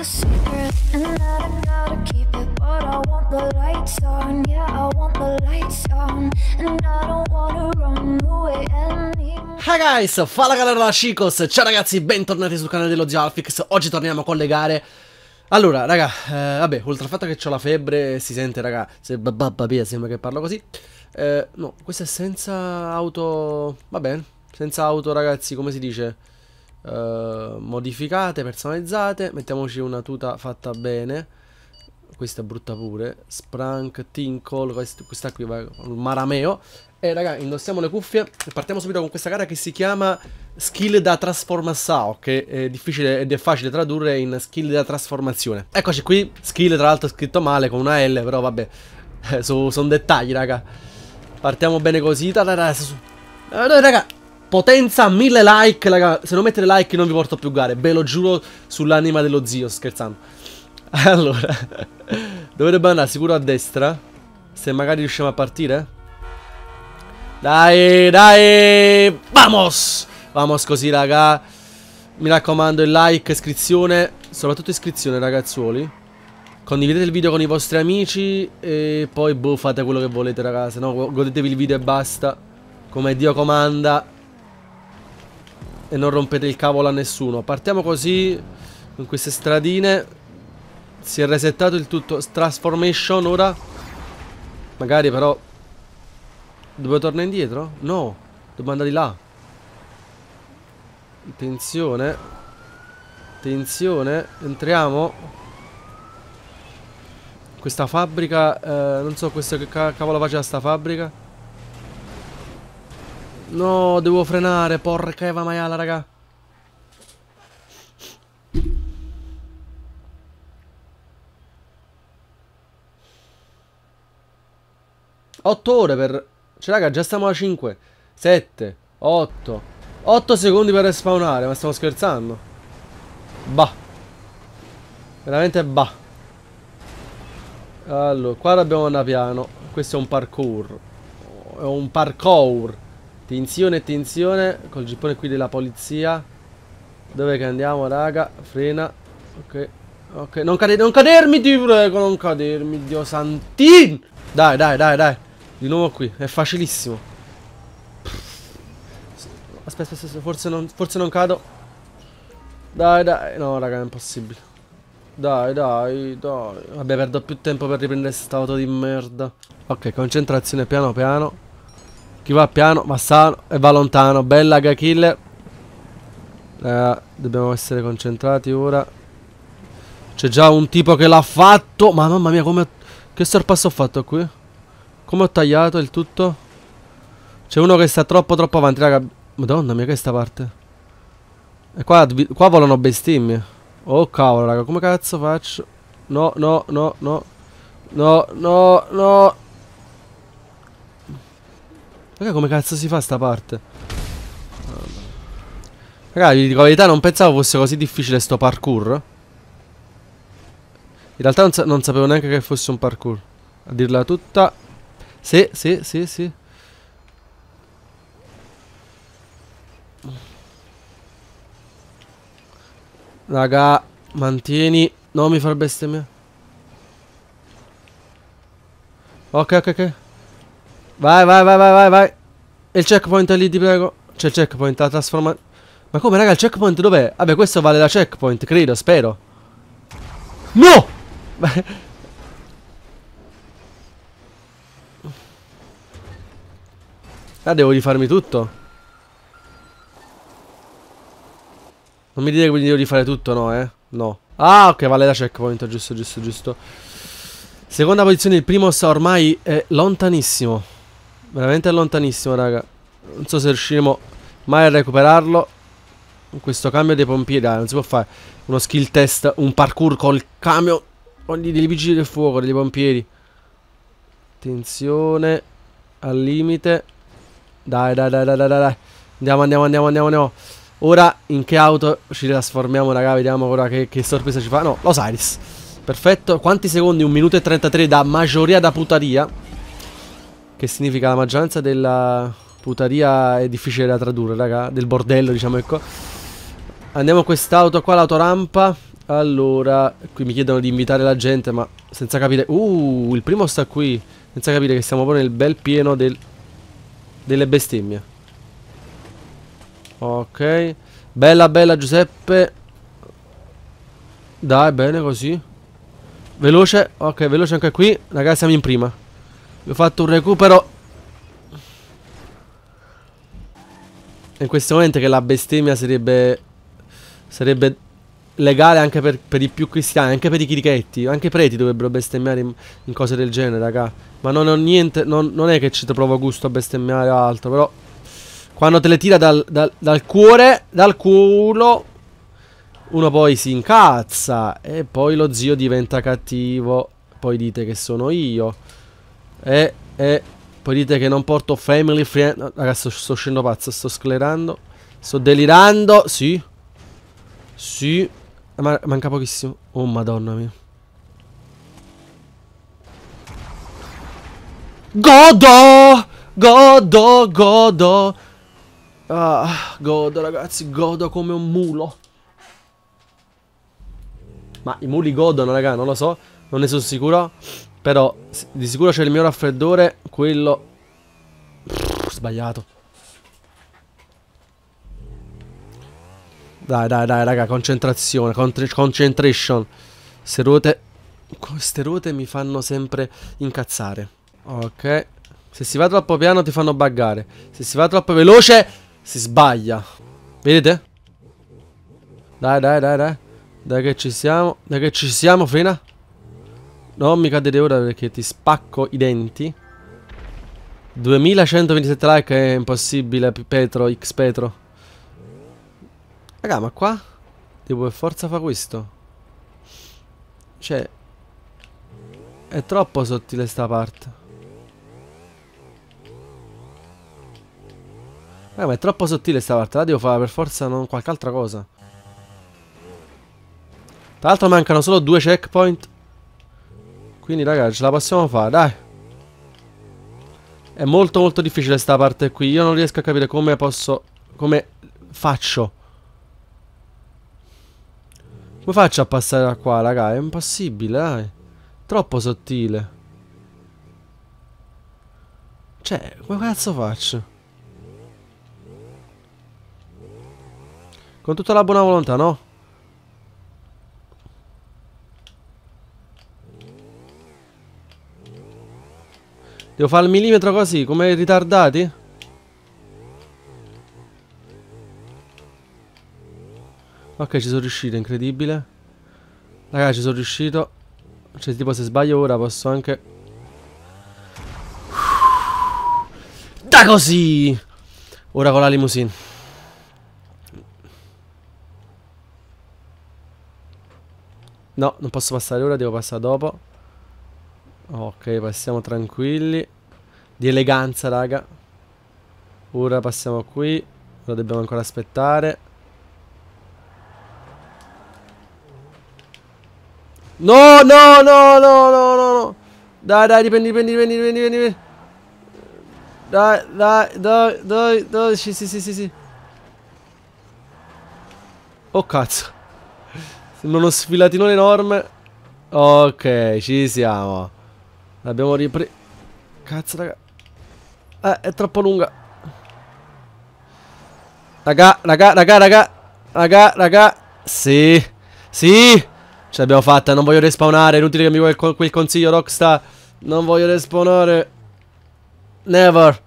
a secret and I gotta keep it But I want the lights on, yeah I want the lights on And I don't wanna run away Hi guys, fala galera da Chicos, ciao ragazzi, bentornati sul canale dello Zio Alfix Oggi torniamo con le gare allora, raga, eh, vabbè, oltre al fatto che ho la febbre, si sente, raga, se bababba via, sembra che parlo così. Eh, no, questa è senza auto... va bene, senza auto, ragazzi, come si dice? Eh, modificate, personalizzate. Mettiamoci una tuta fatta bene. Questa è brutta pure. Sprank, Tinkle, quest questa qui va marameo. E raga, indossiamo le cuffie e partiamo subito con questa gara che si chiama Skill da Trasformassao, che ah, è difficile ed è facile tradurre in Skill da Trasformazione. Eccoci qui, Skill tra l'altro scritto male con una L, però vabbè, sono dettagli raga. Partiamo bene così, Allora raga, Potenza 1000 like, raga. Se non mettete like non vi porto più gare. Ve lo giuro sull'anima dello zio, scherzando. Allora, dovrebbe andare sicuro a destra. Se magari riusciamo a partire. Dai, dai. Vamos. Vamos così, raga. Mi raccomando, il like, iscrizione. Soprattutto iscrizione, ragazzuoli. Condividete il video con i vostri amici. E poi, boh, fate quello che volete, raga. Se no, godetevi il video e basta. Come Dio comanda e non rompete il cavolo a nessuno. Partiamo così, con queste stradine. Si è resettato il tutto. Transformation ora. Magari però... Dobbiamo tornare indietro? No, Dobbiamo andare di là. Attenzione. Attenzione, entriamo. Questa fabbrica, eh, non so questo che cavolo faceva sta fabbrica. No, devo frenare, porca Eva Maiala, raga. Otto ore per... Cioè, raga, già stiamo a 5, 7, 8, 8 secondi per respawnare, ma stiamo scherzando? Bah. Veramente bah. Allora, qua dobbiamo andare piano. Questo è un parkour. È un parkour. Tenzione, attenzione Col gippone qui della polizia Dove che andiamo raga Frena Ok Ok Non, cade non cadermi ti prego Non cadermi Dio santin Dai dai dai dai Di nuovo qui È facilissimo Aspetta aspetta Forse non, forse non cado Dai dai No raga è impossibile dai, dai, dai. Vabbè, perdo più tempo per riprendere questa auto di merda. Ok, concentrazione piano piano. Chi va piano, va sano e va lontano. Bella Gakiller. Eh, dobbiamo essere concentrati ora. C'è già un tipo che l'ha fatto. Ma mamma mia, come... Che sorpasso ho fatto qui? Come ho tagliato il tutto? C'è uno che sta troppo troppo avanti, raga. Madonna mia, che è sta parte? E qua, qua volano bestemmie. Oh cavolo, raga, come cazzo faccio? No, no, no, no. No, no, no. Raga come cazzo si fa sta parte? Raga vi dico la verità non pensavo fosse così difficile sto parkour In realtà non, sa non sapevo neanche che fosse un parkour A dirla tutta Sì sì sì sì Raga, mantieni. No, mi fa bestemmia. Ok, ok, ok. Vai, vai, vai, vai, vai, vai. E il checkpoint è lì, ti prego. C'è il checkpoint, la trasforma... Ma come, raga, il checkpoint dov'è? Vabbè, questo vale la checkpoint, credo, spero. No! Ah, devo rifarmi tutto. Non mi dite che devo rifare tutto, no, eh? No. Ah, ok, vale la checkpoint, giusto, giusto, giusto. Seconda posizione, il primo sta ormai eh, lontanissimo. Veramente lontanissimo, raga. Non so se riusciremo mai a recuperarlo. Con questo cambio dei pompieri, dai, non si può fare uno skill test, un parkour col camion. Ogni dei vigili del fuoco, dei pompieri. Attenzione. Al limite. Dai, dai, dai, dai, dai, dai. Andiamo, andiamo, andiamo, andiamo, andiamo. Ora in che auto ci trasformiamo, raga. Vediamo ora che, che sorpresa ci fa. No, Osiris. Perfetto. Quanti secondi? 1 minuto e 33 da maggioria da putaria. Che significa la maggioranza della putaria è difficile da tradurre, raga. Del bordello, diciamo, ecco. Andiamo a quest'auto qua, l'autorampa. Allora, qui mi chiedono di invitare la gente, ma senza capire... Uh, il primo sta qui. Senza capire che siamo proprio nel bel pieno del... delle bestemmie. Ok. Bella, bella, Giuseppe. Dai, bene così. Veloce, ok, veloce anche qui. Ragazzi, siamo in prima. Vi ho fatto un recupero In questo momento che la bestemmia sarebbe Sarebbe legale anche per, per, i più cristiani, anche per i chirichetti, anche i preti dovrebbero bestemmiare in, in cose del genere, raga. Ma non ho niente, non, non è che ci trovo gusto a bestemmiare o altro, però quando te le tira dal, dal, dal, cuore, dal culo, uno poi si incazza e poi lo zio diventa cattivo, poi dite che sono io. E, eh, e, eh, poi dite che non porto family friend. ragazzi, sto scendo pazzo, sto sclerando. Sto delirando. Sì. Sì. Ma manca pochissimo. Oh, madonna mia. Godo! Godo, godo. Ah, godo, ragazzi. Godo come un mulo. Ma i muli godono, raga, non lo so. Non ne sono sicuro. Però di sicuro c'è il mio raffreddore, quello... Pff, sbagliato. Dai, dai, dai, raga, concentrazione, concentration. Queste ruote... Queste ruote mi fanno sempre incazzare. Ok. Se si va troppo piano ti fanno buggare. Se si va troppo veloce si sbaglia. Vedete? Dai, dai, dai, dai. Dai che ci siamo. Dai che ci siamo, Fina. Non mi cadere ora perché ti spacco i denti. 2127 like è impossibile, Petro, X Petro. Raga, ma qua devo per forza fare questo. Cioè, è troppo sottile sta parte. Raga, ma è troppo sottile sta parte, la devo fare per forza non qualche altra cosa. Tra l'altro mancano solo due checkpoint quindi ragazzi ce la possiamo fare dai È molto molto difficile sta parte qui Io non riesco a capire come posso Come faccio Come faccio a passare da qua raga È impossibile dai Troppo sottile Cioè come cazzo faccio Con tutta la buona volontà no? Devo fare il millimetro così, come ritardati? Ok, ci sono riuscito, incredibile. Ragazzi, ci sono riuscito. Cioè, tipo, se sbaglio ora posso anche... Da così! Ora con la limousine. No, non posso passare ora, devo passare dopo. Ok, passiamo tranquilli. Di eleganza, raga. Ora passiamo qui. Lo dobbiamo ancora aspettare. No, no, no, no, no, no. Dai, dai, dipendi, dipendi, dipendi, dipendi, dipendi. Dai, dai, dai, dai, dai, sì, sì, sì, sì, sì. Oh, cazzo. Sembra uno sfilatino enorme. Ok, ci siamo. L'abbiamo ripreso. Cazzo, raga. Eh, è troppo lunga. Raga, raga, raga, raga. Raga, raga. Sì. Sì. Ce l'abbiamo fatta. Non voglio respawnare. È inutile che mi vuoi quel, consiglio, Rockstar. Non voglio respawnare. Never.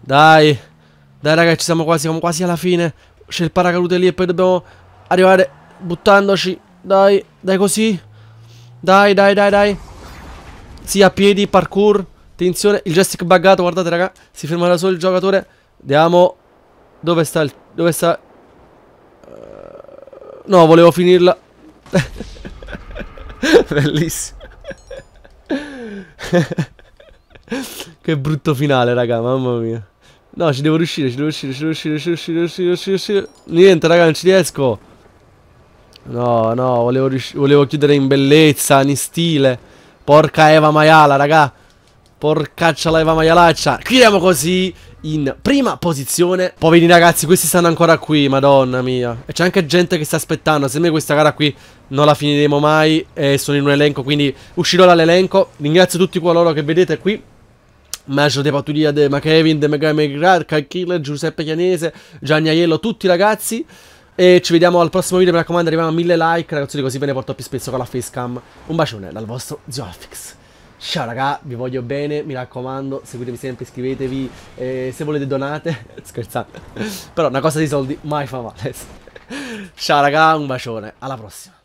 Dai. Dai, raga, ci siamo quasi. Siamo quasi alla fine. C'è il paracadute lì e poi dobbiamo arrivare buttandoci. Dai, dai così. Dai, dai, dai, dai. Sì, a piedi, parkour. Attenzione, il joystick buggato, guardate raga. Si ferma da solo il giocatore. Andiamo. Dove sta il... Dove sta... Eh, no, volevo finirla. Bellissimo. che brutto finale, raga, mamma mia. No, ci devo riuscire, ci devo riuscire, ci devo riuscire, ci devo riuscire, ci devo riuscire. Niente, raga, non ci riesco. No, no, volevo, volevo chiudere in bellezza, in stile. Porca Eva Maiala, raga. Porcaccia la Eva Maialaccia. Chiudiamo così in prima posizione. Poveri ragazzi, questi stanno ancora qui, madonna mia. E c'è anche gente che sta aspettando. Secondo me questa gara qui non la finiremo mai. E sono in un elenco, quindi uscirò dall'elenco. Ringrazio tutti coloro che vedete qui. Maggio De Paturia, De Macavin, De Kyle Killer, Giuseppe Chianese, Gianni Aiello, tutti i ragazzi. E ci vediamo al prossimo video, mi raccomando, arriviamo a mille like, ragazzi, così ve ne porto più spesso con la facecam. Un bacione dal vostro zio Ziofix. Ciao raga, vi voglio bene, mi raccomando, seguitemi sempre, iscrivetevi, eh, se volete donate, scherzate. Però una cosa di soldi mai fa male. Ciao raga, un bacione, alla prossima.